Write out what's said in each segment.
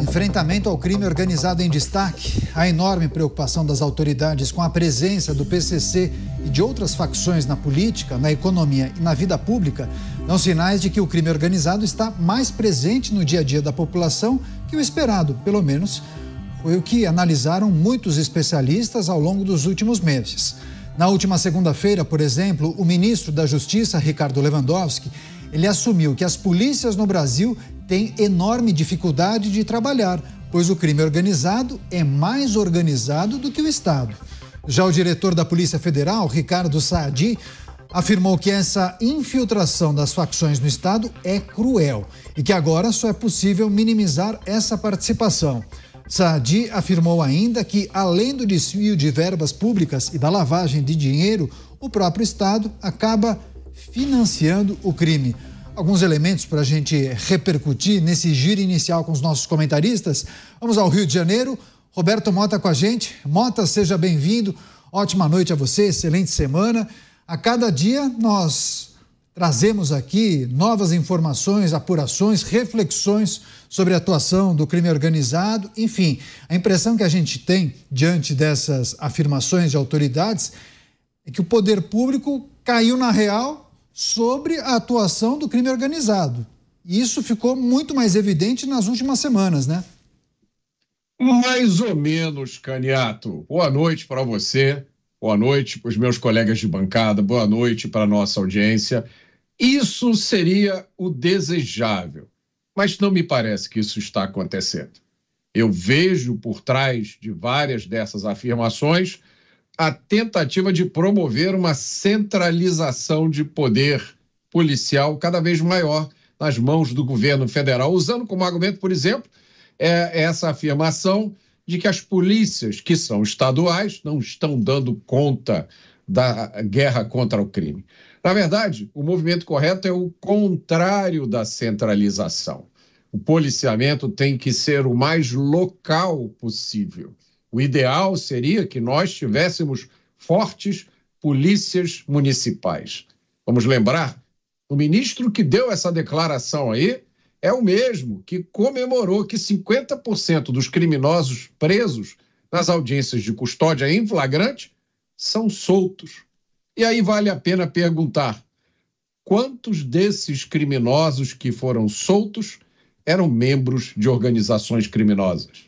Enfrentamento ao crime organizado em destaque. A enorme preocupação das autoridades com a presença do PCC e de outras facções na política, na economia e na vida pública dão sinais de que o crime organizado está mais presente no dia a dia da população que o esperado, pelo menos foi o que analisaram muitos especialistas ao longo dos últimos meses. Na última segunda-feira, por exemplo, o ministro da Justiça, Ricardo Lewandowski, ele assumiu que as polícias no Brasil tem enorme dificuldade de trabalhar, pois o crime organizado é mais organizado do que o Estado. Já o diretor da Polícia Federal, Ricardo Saadi, afirmou que essa infiltração das facções no Estado é cruel e que agora só é possível minimizar essa participação. Saadi afirmou ainda que, além do desvio de verbas públicas e da lavagem de dinheiro, o próprio Estado acaba financiando o crime alguns elementos para a gente repercutir nesse giro inicial com os nossos comentaristas. Vamos ao Rio de Janeiro. Roberto Mota com a gente. Mota, seja bem-vindo. Ótima noite a você, excelente semana. A cada dia nós trazemos aqui novas informações, apurações, reflexões sobre a atuação do crime organizado. Enfim, a impressão que a gente tem diante dessas afirmações de autoridades é que o poder público caiu na real sobre a atuação do crime organizado. E isso ficou muito mais evidente nas últimas semanas, né? Mais ou menos, Caniato. Boa noite para você, boa noite para os meus colegas de bancada, boa noite para a nossa audiência. Isso seria o desejável, mas não me parece que isso está acontecendo. Eu vejo por trás de várias dessas afirmações a tentativa de promover uma centralização de poder policial cada vez maior nas mãos do governo federal, usando como argumento, por exemplo, é essa afirmação de que as polícias, que são estaduais, não estão dando conta da guerra contra o crime. Na verdade, o movimento correto é o contrário da centralização. O policiamento tem que ser o mais local possível. O ideal seria que nós tivéssemos fortes polícias municipais. Vamos lembrar, o ministro que deu essa declaração aí é o mesmo que comemorou que 50% dos criminosos presos nas audiências de custódia em flagrante são soltos. E aí vale a pena perguntar: quantos desses criminosos que foram soltos eram membros de organizações criminosas?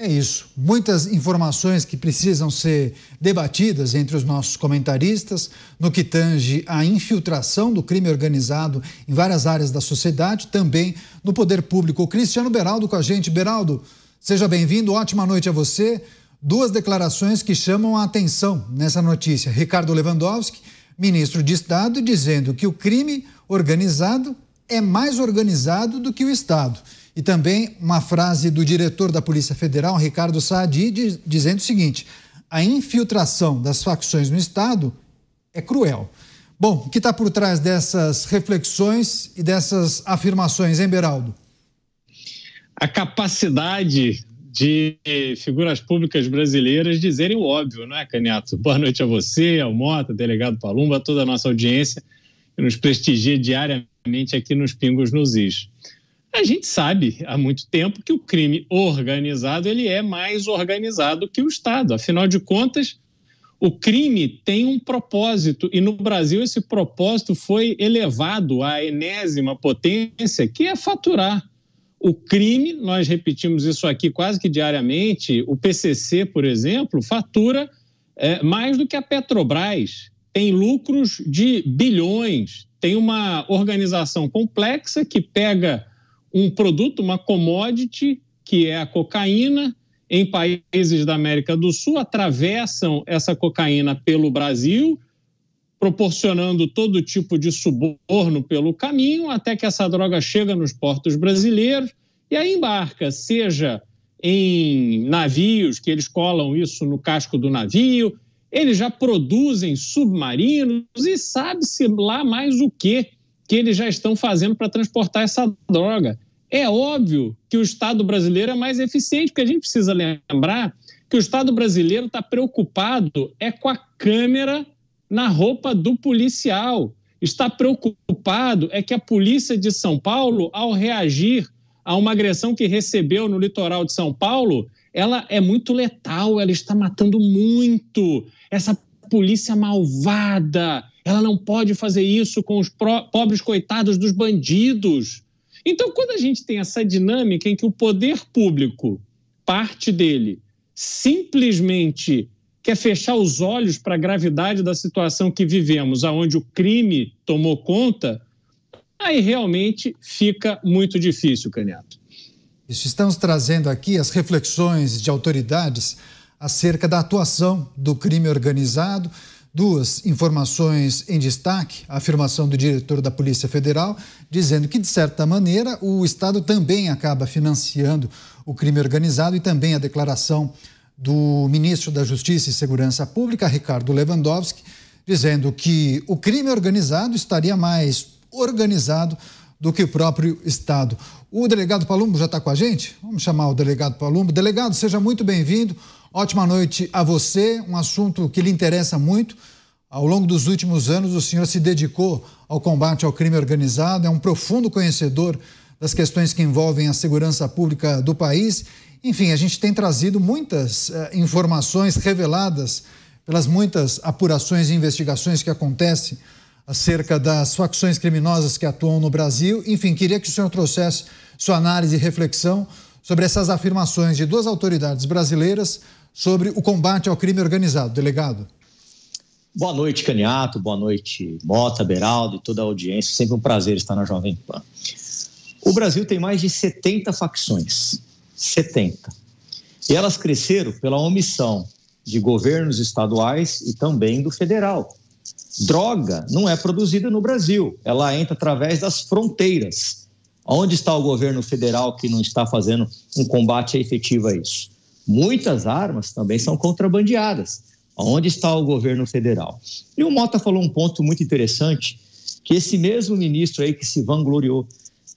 É isso. Muitas informações que precisam ser debatidas entre os nossos comentaristas no que tange à infiltração do crime organizado em várias áreas da sociedade, também no poder público. O Cristiano Beraldo com a gente. Beraldo, seja bem-vindo, ótima noite a você. Duas declarações que chamam a atenção nessa notícia. Ricardo Lewandowski, ministro de Estado, dizendo que o crime organizado é mais organizado do que o Estado. E também uma frase do diretor da Polícia Federal, Ricardo Saadi, dizendo o seguinte: a infiltração das facções no Estado é cruel. Bom, o que está por trás dessas reflexões e dessas afirmações, hein, Beraldo? A capacidade de figuras públicas brasileiras dizerem o óbvio, não é, Caniato? Boa noite a você, ao Mota, delegado Palumba, a toda a nossa audiência que nos prestigia diariamente aqui nos Pingos nos Is. A gente sabe há muito tempo que o crime organizado ele é mais organizado que o Estado. Afinal de contas, o crime tem um propósito e no Brasil esse propósito foi elevado à enésima potência, que é faturar. O crime, nós repetimos isso aqui quase que diariamente, o PCC, por exemplo, fatura é, mais do que a Petrobras, tem lucros de bilhões, tem uma organização complexa que pega um produto, uma commodity, que é a cocaína, em países da América do Sul, atravessam essa cocaína pelo Brasil, proporcionando todo tipo de suborno pelo caminho, até que essa droga chega nos portos brasileiros e aí embarca, seja em navios, que eles colam isso no casco do navio, eles já produzem submarinos e sabe-se lá mais o que que eles já estão fazendo para transportar essa droga. É óbvio que o Estado brasileiro é mais eficiente, porque a gente precisa lembrar que o Estado brasileiro está preocupado é com a câmera na roupa do policial. Está preocupado é que a polícia de São Paulo, ao reagir a uma agressão que recebeu no litoral de São Paulo, ela é muito letal, ela está matando muito. Essa polícia malvada, ela não pode fazer isso com os pobres coitados dos bandidos. Então, quando a gente tem essa dinâmica em que o poder público, parte dele, simplesmente quer fechar os olhos para a gravidade da situação que vivemos, aonde o crime tomou conta, aí realmente fica muito difícil, Caneto. Isso, estamos trazendo aqui as reflexões de autoridades acerca da atuação do crime organizado Duas informações em destaque: a afirmação do diretor da Polícia Federal, dizendo que, de certa maneira, o Estado também acaba financiando o crime organizado, e também a declaração do ministro da Justiça e Segurança Pública, Ricardo Lewandowski, dizendo que o crime organizado estaria mais organizado do que o próprio Estado. O delegado Palumbo já está com a gente? Vamos chamar o delegado Palumbo. Delegado, seja muito bem-vindo. Ótima noite a você, um assunto que lhe interessa muito. Ao longo dos últimos anos, o senhor se dedicou ao combate ao crime organizado, é um profundo conhecedor das questões que envolvem a segurança pública do país. Enfim, a gente tem trazido muitas eh, informações reveladas pelas muitas apurações e investigações que acontecem acerca das facções criminosas que atuam no Brasil. Enfim, queria que o senhor trouxesse sua análise e reflexão sobre essas afirmações de duas autoridades brasileiras sobre o combate ao crime organizado. Delegado. Boa noite, Caniato. Boa noite, Mota, Beraldo e toda a audiência. Sempre um prazer estar na Jovem Pan. O Brasil tem mais de 70 facções. 70. E elas cresceram pela omissão de governos estaduais e também do federal. Droga não é produzida no Brasil, ela entra através das fronteiras. Onde está o governo federal que não está fazendo um combate efetivo a isso? muitas armas também são contrabandeadas. Onde está o governo federal? E o Mota falou um ponto muito interessante, que esse mesmo ministro aí que se vangloriou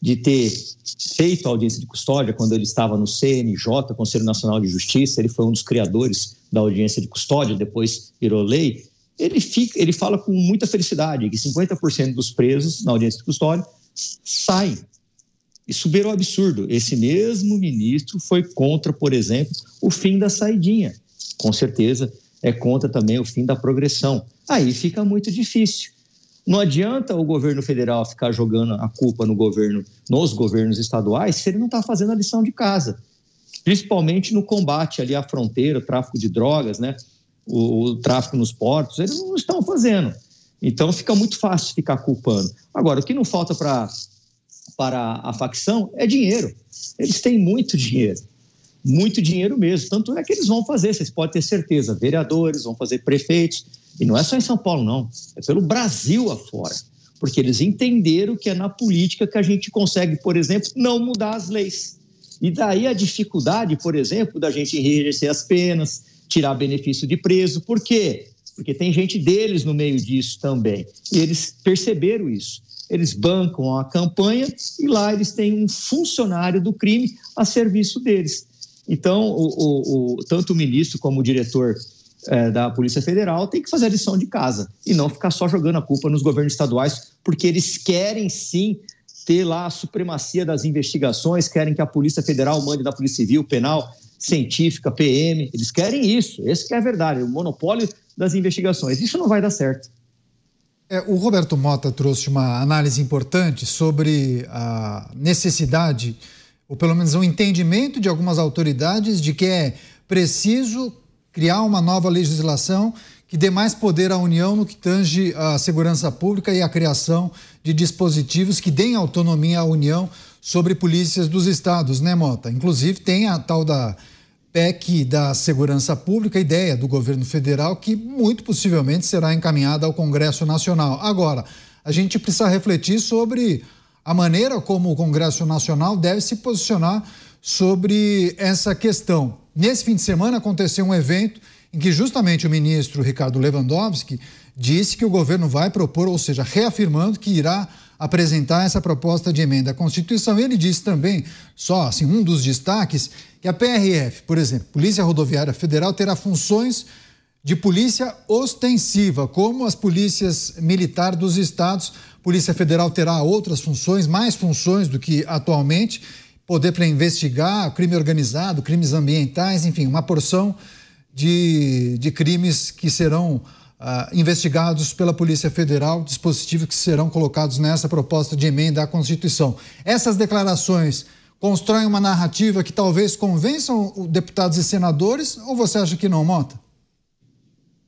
de ter feito a audiência de custódia quando ele estava no CNJ, Conselho Nacional de Justiça, ele foi um dos criadores da audiência de custódia, depois virou lei, ele, fica, ele fala com muita felicidade que 50% dos presos na audiência de custódia saem isso beirou absurdo. Esse mesmo ministro foi contra, por exemplo, o fim da saidinha. Com certeza é contra também o fim da progressão. Aí fica muito difícil. Não adianta o governo federal ficar jogando a culpa no governo, nos governos estaduais, se ele não está fazendo a lição de casa, principalmente no combate ali à fronteira, o tráfico de drogas, né? O, o, tráfico nos portos, eles não estão fazendo. Então fica muito fácil ficar culpando. Agora, o que não falta para para a facção é dinheiro. Eles têm muito dinheiro, muito dinheiro mesmo. Tanto é que eles vão fazer, vocês podem ter certeza, vereadores, vão fazer prefeitos. E não é só em São Paulo, não. É pelo Brasil afora. Porque eles entenderam que é na política que a gente consegue, por exemplo, não mudar as leis. E daí a dificuldade, por exemplo, da gente enrijecer as penas, tirar benefício de preso. Por quê? Porque tem gente deles no meio disso também. E eles perceberam isso eles bancam a campanha e lá eles têm um funcionário do crime a serviço deles. Então, o, o, o, tanto o ministro como o diretor é, da Polícia Federal tem que fazer a lição de casa e não ficar só jogando a culpa nos governos estaduais, porque eles querem sim ter lá a supremacia das investigações, querem que a Polícia Federal mande da Polícia Civil, Penal, Científica, PM. Eles querem isso. Esse que é a verdade, o monopólio das investigações. Isso não vai dar certo. É, o Roberto Mota trouxe uma análise importante sobre a necessidade, ou pelo menos um entendimento de algumas autoridades, de que é preciso criar uma nova legislação que dê mais poder à União no que tange à segurança pública e à criação de dispositivos que deem autonomia à União sobre polícias dos estados, né, Mota? Inclusive, tem a tal da PEC da Segurança Pública, ideia do governo federal que muito possivelmente será encaminhada ao Congresso Nacional. Agora, a gente precisa refletir sobre a maneira como o Congresso Nacional deve se posicionar sobre essa questão. Nesse fim de semana aconteceu um evento em que justamente o ministro Ricardo Lewandowski disse que o governo vai propor, ou seja, reafirmando que irá apresentar essa proposta de emenda à Constituição. Ele disse também, só assim, um dos destaques, que a PRF, por exemplo, Polícia Rodoviária Federal, terá funções de polícia ostensiva, como as polícias militar dos estados. Polícia Federal terá outras funções, mais funções do que atualmente, poder para investigar crime organizado, crimes ambientais, enfim, uma porção de, de crimes que serão Uh, investigados pela Polícia Federal, dispositivos que serão colocados nessa proposta de emenda à Constituição. Essas declarações constroem uma narrativa que talvez convençam deputados e senadores, ou você acha que não, Mota?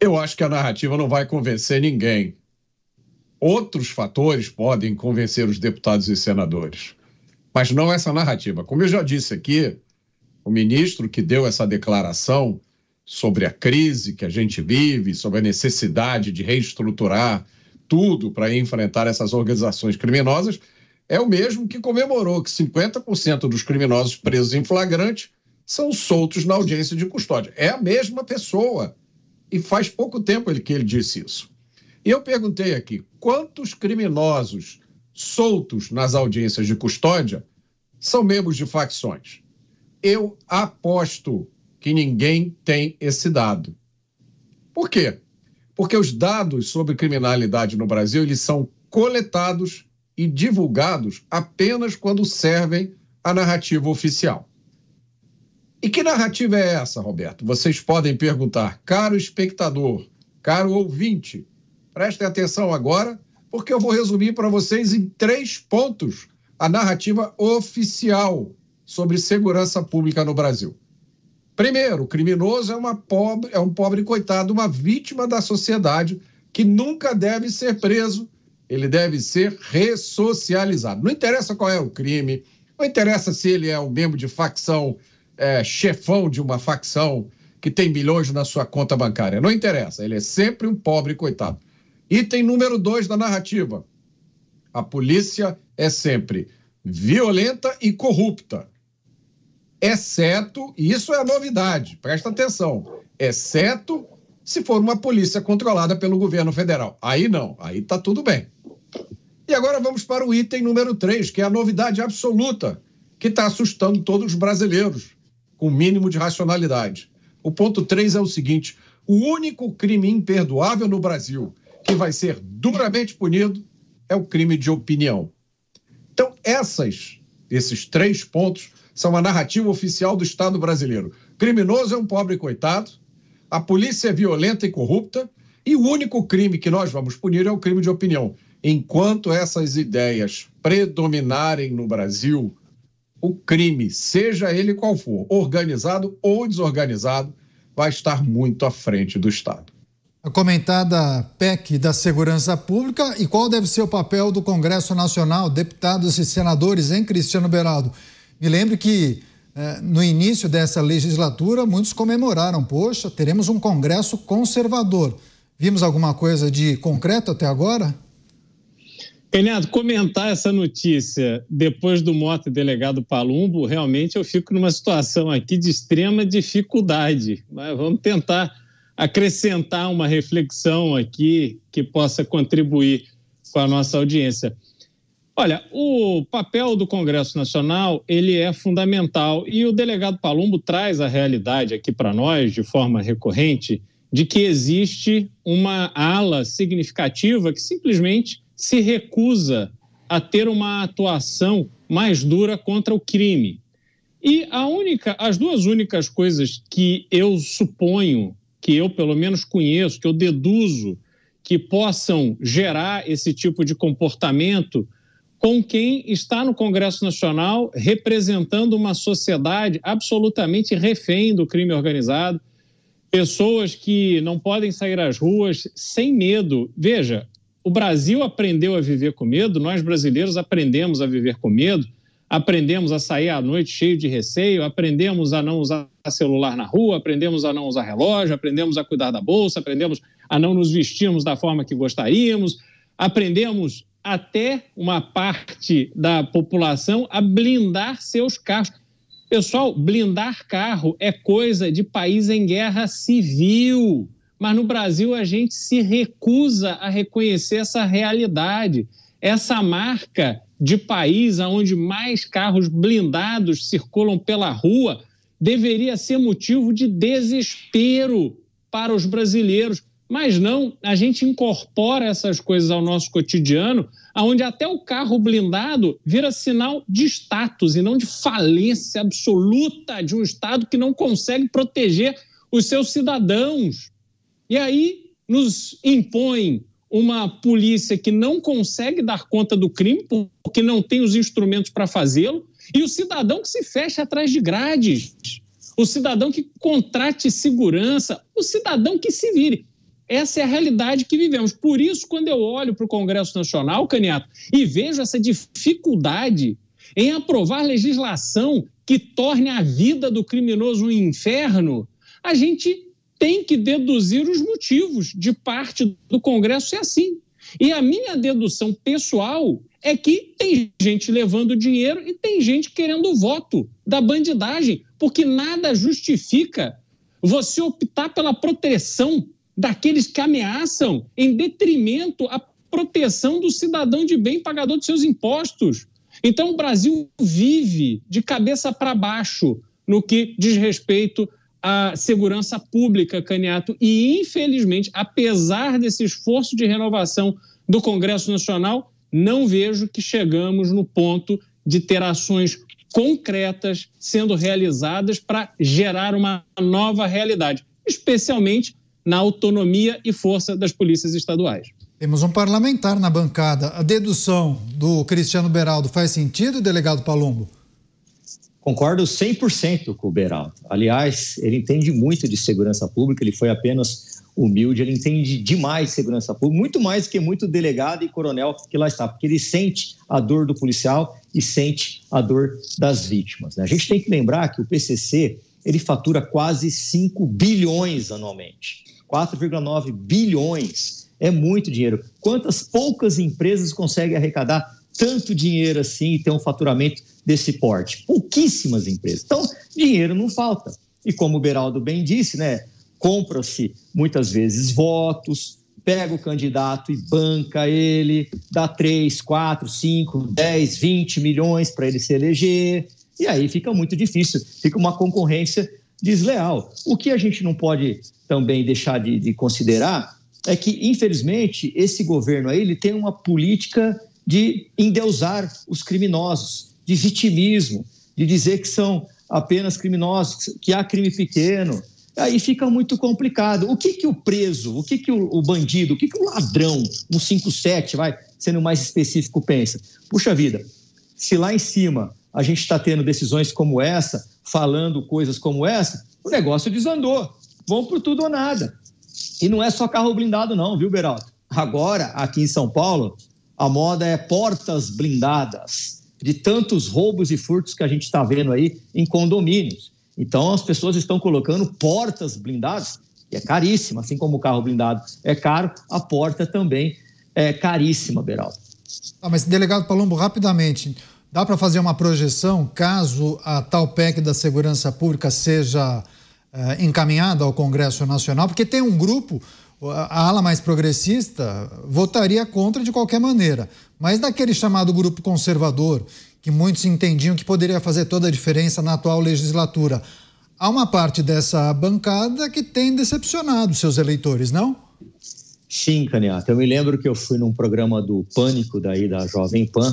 Eu acho que a narrativa não vai convencer ninguém. Outros fatores podem convencer os deputados e senadores, mas não essa narrativa. Como eu já disse aqui, o ministro que deu essa declaração sobre a crise que a gente vive, sobre a necessidade de reestruturar tudo para enfrentar essas organizações criminosas, é o mesmo que comemorou que 50% dos criminosos presos em flagrante são soltos na audiência de custódia. É a mesma pessoa. E faz pouco tempo ele, que ele disse isso. E eu perguntei aqui: quantos criminosos soltos nas audiências de custódia são membros de facções? Eu aposto que ninguém tem esse dado. Por quê? Porque os dados sobre criminalidade no Brasil eles são coletados e divulgados apenas quando servem à narrativa oficial. E que narrativa é essa, Roberto? Vocês podem perguntar, caro espectador, caro ouvinte, prestem atenção agora, porque eu vou resumir para vocês em três pontos a narrativa oficial sobre segurança pública no Brasil. Primeiro, o criminoso é, uma pobre, é um pobre coitado, uma vítima da sociedade que nunca deve ser preso, ele deve ser ressocializado. Não interessa qual é o crime, não interessa se ele é um membro de facção, é, chefão de uma facção que tem milhões na sua conta bancária. Não interessa, ele é sempre um pobre coitado. Item número dois da narrativa: a polícia é sempre violenta e corrupta exceto, e isso é a novidade, presta atenção, exceto se for uma polícia controlada pelo governo federal. Aí não, aí está tudo bem. E agora vamos para o item número 3, que é a novidade absoluta que está assustando todos os brasileiros, com o mínimo de racionalidade. O ponto 3 é o seguinte: o único crime imperdoável no Brasil que vai ser duramente punido é o crime de opinião. Então, essas, esses três pontos são a narrativa oficial do Estado brasileiro. Criminoso é um pobre coitado, a polícia é violenta e corrupta, e o único crime que nós vamos punir é o crime de opinião. Enquanto essas ideias predominarem no Brasil, o crime, seja ele qual for, organizado ou desorganizado, vai estar muito à frente do Estado. A comentada PEC da Segurança Pública e qual deve ser o papel do Congresso Nacional, deputados e senadores, hein, Cristiano Beraldo? Me lembro que eh, no início dessa legislatura, muitos comemoraram: poxa, teremos um Congresso conservador. Vimos alguma coisa de concreto até agora? Renato, comentar essa notícia depois do moto delegado Palumbo, realmente eu fico numa situação aqui de extrema dificuldade. Mas né? vamos tentar acrescentar uma reflexão aqui que possa contribuir com a nossa audiência. Olha, o papel do Congresso Nacional ele é fundamental e o delegado Palumbo traz a realidade aqui para nós de forma recorrente de que existe uma ala significativa que simplesmente se recusa a ter uma atuação mais dura contra o crime. E a única, as duas únicas coisas que eu suponho, que eu pelo menos conheço, que eu deduzo que possam gerar esse tipo de comportamento com quem está no Congresso Nacional representando uma sociedade absolutamente refém do crime organizado, pessoas que não podem sair às ruas sem medo. Veja, o Brasil aprendeu a viver com medo, nós brasileiros aprendemos a viver com medo, aprendemos a sair à noite cheio de receio, aprendemos a não usar celular na rua, aprendemos a não usar relógio, aprendemos a cuidar da bolsa, aprendemos a não nos vestirmos da forma que gostaríamos, aprendemos até uma parte da população a blindar seus carros. Pessoal, blindar carro é coisa de país em guerra civil, mas no Brasil a gente se recusa a reconhecer essa realidade. Essa marca de país onde mais carros blindados circulam pela rua deveria ser motivo de desespero para os brasileiros mas não, a gente incorpora essas coisas ao nosso cotidiano, aonde até o carro blindado vira sinal de status e não de falência absoluta de um Estado que não consegue proteger os seus cidadãos. E aí nos impõe uma polícia que não consegue dar conta do crime porque não tem os instrumentos para fazê-lo, e o cidadão que se fecha atrás de grades, o cidadão que contrate segurança, o cidadão que se vire. Essa é a realidade que vivemos. Por isso, quando eu olho para o Congresso Nacional, Caniato, e vejo essa dificuldade em aprovar legislação que torne a vida do criminoso um inferno, a gente tem que deduzir os motivos de parte do Congresso, ser é assim. E a minha dedução pessoal é que tem gente levando dinheiro e tem gente querendo voto da bandidagem, porque nada justifica você optar pela proteção daqueles que ameaçam em detrimento à proteção do cidadão de bem pagador de seus impostos. Então, o Brasil vive de cabeça para baixo no que diz respeito à segurança pública, Caniato. E, infelizmente, apesar desse esforço de renovação do Congresso Nacional, não vejo que chegamos no ponto de ter ações concretas sendo realizadas para gerar uma nova realidade, especialmente na autonomia e força das polícias estaduais. Temos um parlamentar na bancada. A dedução do Cristiano Beraldo faz sentido, delegado Palumbo? Concordo 100% com o Beraldo. Aliás, ele entende muito de segurança pública, ele foi apenas humilde, ele entende demais segurança pública, muito mais que muito delegado e coronel que lá está, porque ele sente a dor do policial e sente a dor das vítimas. Né? A gente tem que lembrar que o PCC ele fatura quase 5 bilhões anualmente. 4,9 bilhões. É muito dinheiro. Quantas poucas empresas conseguem arrecadar tanto dinheiro assim e ter um faturamento desse porte? Pouquíssimas empresas. Então, dinheiro não falta. E como o Beraldo bem disse, né? Compra-se muitas vezes votos, pega o candidato e banca ele, dá 3, 4, 5, 10, 20 milhões para ele se eleger. E aí fica muito difícil, fica uma concorrência desleal. O que a gente não pode também deixar de, de considerar é que, infelizmente, esse governo aí ele tem uma política de endeusar os criminosos, de vitimismo, de dizer que são apenas criminosos, que há crime pequeno. Aí fica muito complicado. O que, que o preso, o que, que o, o bandido, o que, que o ladrão, um 57, vai, sendo mais específico, pensa? Puxa vida, se lá em cima a gente está tendo decisões como essa, falando coisas como essa, o negócio desandou. Vão por tudo ou nada. E não é só carro blindado, não, viu, Beraldo? Agora, aqui em São Paulo, a moda é portas blindadas, de tantos roubos e furtos que a gente está vendo aí em condomínios. Então, as pessoas estão colocando portas blindadas, E é caríssima, assim como o carro blindado é caro, a porta também é caríssima, Beraldo. Ah, mas, delegado Palombo, rapidamente, Dá para fazer uma projeção caso a tal PEC da segurança pública seja eh, encaminhada ao Congresso Nacional? Porque tem um grupo, a ala mais progressista, votaria contra de qualquer maneira. Mas daquele chamado grupo conservador, que muitos entendiam que poderia fazer toda a diferença na atual legislatura, há uma parte dessa bancada que tem decepcionado seus eleitores, não? Sim, Caniata. Eu me lembro que eu fui num programa do Pânico, daí da Jovem Pan,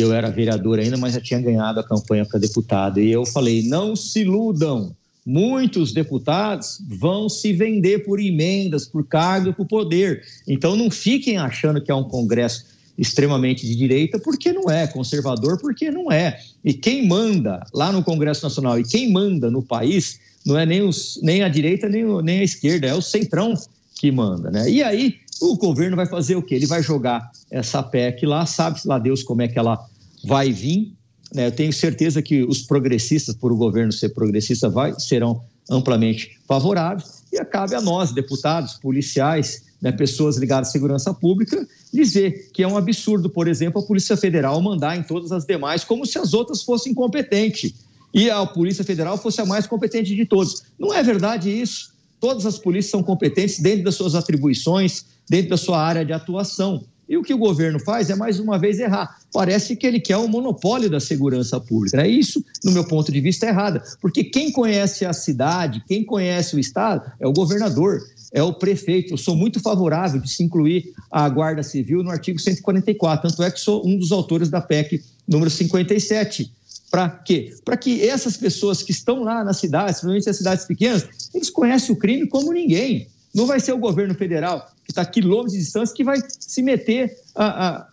eu era vereador ainda, mas já tinha ganhado a campanha para deputado. E eu falei: não se iludam, muitos deputados vão se vender por emendas, por cargo, por poder. Então não fiquem achando que é um Congresso extremamente de direita, porque não é, conservador, porque não é. E quem manda lá no Congresso Nacional e quem manda no país não é nem, os, nem a direita nem, nem a esquerda, é o centrão que manda. Né? E aí o governo vai fazer o quê? Ele vai jogar essa PEC lá, sabe-se lá Deus como é que ela vai vir. Né? Eu tenho certeza que os progressistas, por o governo ser progressista, vai, serão amplamente favoráveis. E cabe a nós, deputados, policiais, né, pessoas ligadas à segurança pública, dizer que é um absurdo, por exemplo, a Polícia Federal mandar em todas as demais como se as outras fossem competentes e a Polícia Federal fosse a mais competente de todos. Não é verdade isso. Todas as polícias são competentes dentro das suas atribuições, dentro da sua área de atuação. E o que o governo faz é mais uma vez errar. Parece que ele quer o um monopólio da segurança pública. é Isso, no meu ponto de vista, é errado. Porque quem conhece a cidade, quem conhece o Estado, é o governador, é o prefeito. Eu sou muito favorável de se incluir a Guarda Civil no artigo 144. Tanto é que sou um dos autores da PEC número 57. Para quê? Para que essas pessoas que estão lá nas cidades, principalmente as cidades pequenas, eles conhecem o crime como ninguém. Não vai ser o governo federal, que está a quilômetros de distância, que vai se meter a, a,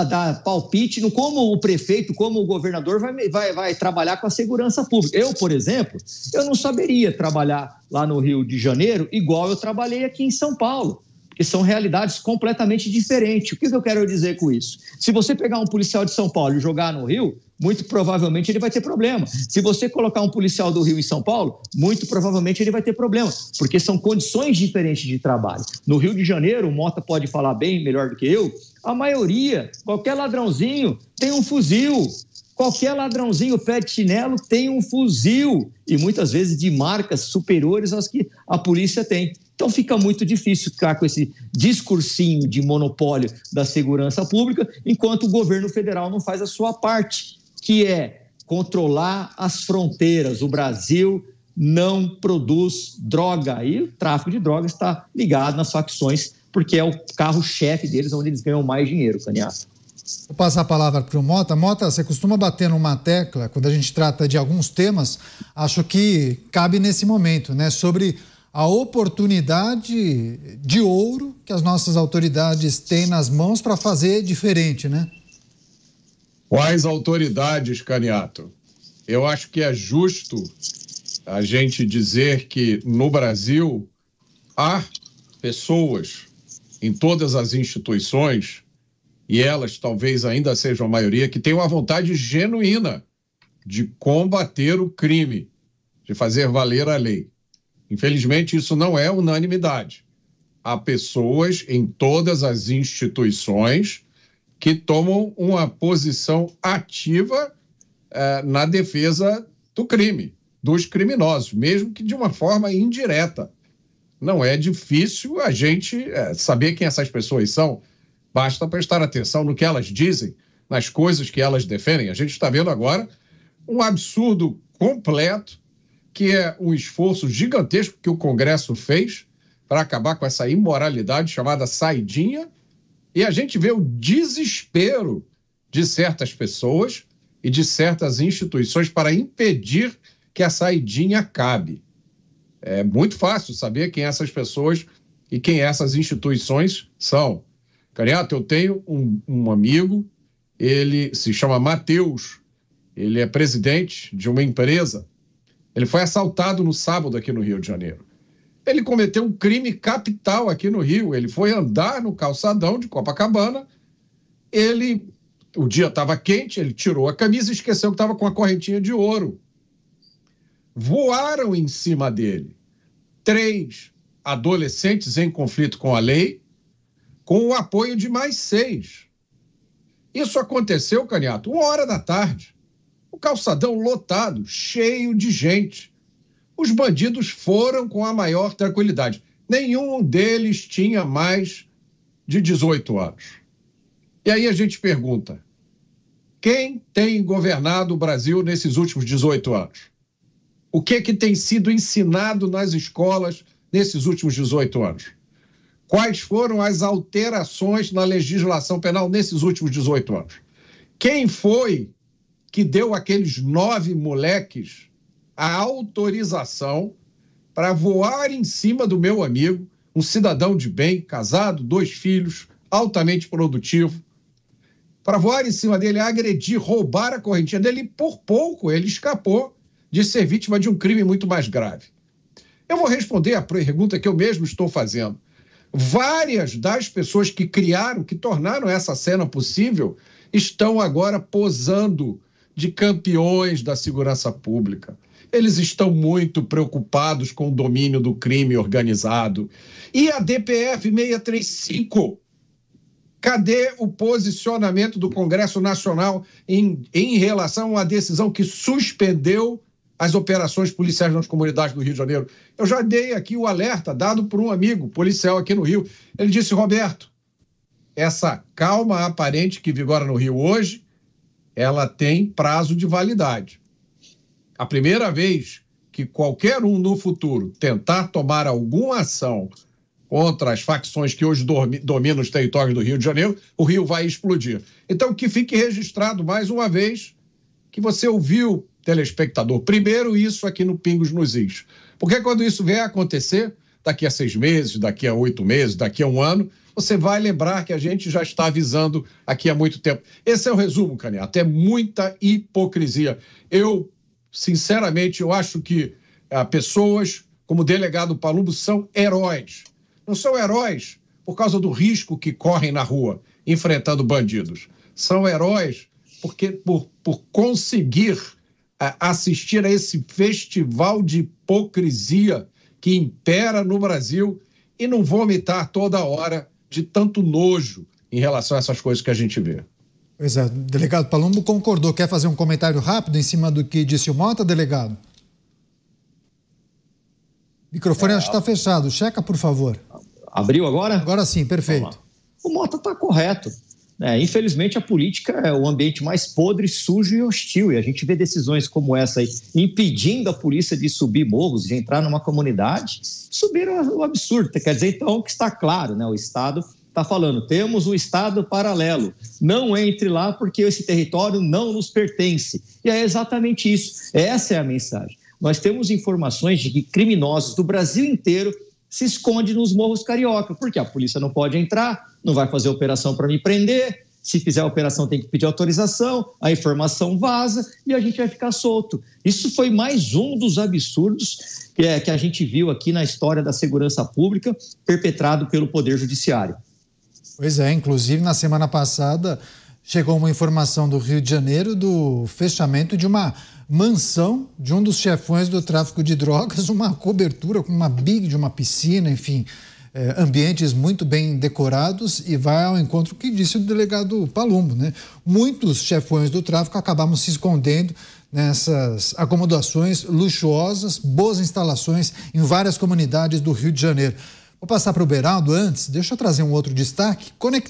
a, dar palpite no como o prefeito, como o governador vai, vai, vai trabalhar com a segurança pública. Eu, por exemplo, eu não saberia trabalhar lá no Rio de Janeiro igual eu trabalhei aqui em São Paulo e são realidades completamente diferentes. O que eu quero dizer com isso? Se você pegar um policial de São Paulo e jogar no Rio, muito provavelmente ele vai ter problema. Se você colocar um policial do Rio em São Paulo, muito provavelmente ele vai ter problema, porque são condições diferentes de trabalho. No Rio de Janeiro, o Mota pode falar bem, melhor do que eu, a maioria, qualquer ladrãozinho, tem um fuzil, Qualquer ladrãozinho pé de chinelo tem um fuzil, e muitas vezes de marcas superiores às que a polícia tem. Então fica muito difícil ficar com esse discursinho de monopólio da segurança pública, enquanto o governo federal não faz a sua parte, que é controlar as fronteiras. O Brasil não produz droga e o tráfico de drogas está ligado nas facções, porque é o carro-chefe deles, onde eles ganham mais dinheiro, Caniaça. Vou passar a palavra para o Mota. Mota, você costuma bater numa tecla quando a gente trata de alguns temas, acho que cabe nesse momento, né? Sobre a oportunidade de ouro que as nossas autoridades têm nas mãos para fazer diferente, né? Quais autoridades, Caniato? Eu acho que é justo a gente dizer que no Brasil há pessoas em todas as instituições e elas talvez ainda sejam a maioria, que tem uma vontade genuína de combater o crime, de fazer valer a lei. Infelizmente, isso não é unanimidade. Há pessoas em todas as instituições que tomam uma posição ativa eh, na defesa do crime, dos criminosos, mesmo que de uma forma indireta. Não é difícil a gente eh, saber quem essas pessoas são Basta prestar atenção no que elas dizem, nas coisas que elas defendem. A gente está vendo agora um absurdo completo, que é um esforço gigantesco que o Congresso fez para acabar com essa imoralidade chamada saidinha. E a gente vê o desespero de certas pessoas e de certas instituições para impedir que a saidinha acabe. É muito fácil saber quem essas pessoas e quem essas instituições são. Cariato, eu tenho um, um amigo, ele se chama Matheus, ele é presidente de uma empresa. Ele foi assaltado no sábado aqui no Rio de Janeiro. Ele cometeu um crime capital aqui no Rio. Ele foi andar no calçadão de Copacabana. Ele, o dia estava quente, ele tirou a camisa e esqueceu que estava com a correntinha de ouro. Voaram em cima dele três adolescentes em conflito com a lei com o apoio de mais seis. Isso aconteceu, Caniato, uma hora da tarde. O calçadão lotado, cheio de gente. Os bandidos foram com a maior tranquilidade. Nenhum deles tinha mais de 18 anos. E aí a gente pergunta: quem tem governado o Brasil nesses últimos 18 anos? O que, é que tem sido ensinado nas escolas nesses últimos 18 anos? quais foram as alterações na legislação penal nesses últimos 18 anos. Quem foi que deu aqueles nove moleques a autorização para voar em cima do meu amigo, um cidadão de bem, casado, dois filhos, altamente produtivo, para voar em cima dele, agredir, roubar a correntinha dele, e por pouco ele escapou de ser vítima de um crime muito mais grave. Eu vou responder a pergunta que eu mesmo estou fazendo. Várias das pessoas que criaram, que tornaram essa cena possível, estão agora posando de campeões da segurança pública. Eles estão muito preocupados com o domínio do crime organizado. E a DPF 635? Cadê o posicionamento do Congresso Nacional em, em relação à decisão que suspendeu as operações policiais nas comunidades do Rio de Janeiro. Eu já dei aqui o alerta dado por um amigo policial aqui no Rio. Ele disse: Roberto, essa calma aparente que vigora no Rio hoje, ela tem prazo de validade. A primeira vez que qualquer um no futuro tentar tomar alguma ação contra as facções que hoje dominam os territórios do Rio de Janeiro, o Rio vai explodir. Então, que fique registrado mais uma vez que você ouviu telespectador. Primeiro, isso aqui no Pingos nos Is. Porque quando isso vier a acontecer, daqui a seis meses, daqui a oito meses, daqui a um ano, você vai lembrar que a gente já está avisando aqui há muito tempo. Esse é o resumo, Caniato. É muita hipocrisia. Eu, sinceramente, eu acho que ah, pessoas como o delegado Palumbo são heróis. Não são heróis por causa do risco que correm na rua enfrentando bandidos. São heróis porque por, por conseguir é, assistir a esse festival de hipocrisia que impera no Brasil e não vomitar toda hora de tanto nojo em relação a essas coisas que a gente vê. Pois é, o delegado Palumbo concordou. Quer fazer um comentário rápido em cima do que disse o Mota, delegado? O microfone é, acho que está fechado. Checa, por favor. Abriu agora? Agora sim, perfeito. O Mota está correto. É, infelizmente, a política é o ambiente mais podre, sujo e hostil. E a gente vê decisões como essa aí, impedindo a polícia de subir morros, de entrar numa comunidade, subiram o absurdo. Quer dizer, então, que está claro, né? O Estado está falando, temos um Estado paralelo, não entre lá porque esse território não nos pertence. E é exatamente isso, essa é a mensagem. Nós temos informações de que criminosos do Brasil inteiro se esconde nos morros carioca, porque a polícia não pode entrar, não vai fazer operação para me prender. Se fizer a operação, tem que pedir autorização, a informação vaza e a gente vai ficar solto. Isso foi mais um dos absurdos que, é, que a gente viu aqui na história da segurança pública perpetrado pelo Poder Judiciário. Pois é, inclusive na semana passada chegou uma informação do Rio de Janeiro do fechamento de uma mansão de um dos chefões do tráfico de drogas, uma cobertura com uma big de uma piscina, enfim, é, ambientes muito bem decorados e vai ao encontro que disse o delegado Palumbo, né? Muitos chefões do tráfico acabavam se escondendo nessas acomodações luxuosas, boas instalações em várias comunidades do Rio de Janeiro. Vou passar para o Beraldo antes, deixa eu trazer um outro destaque. Conectar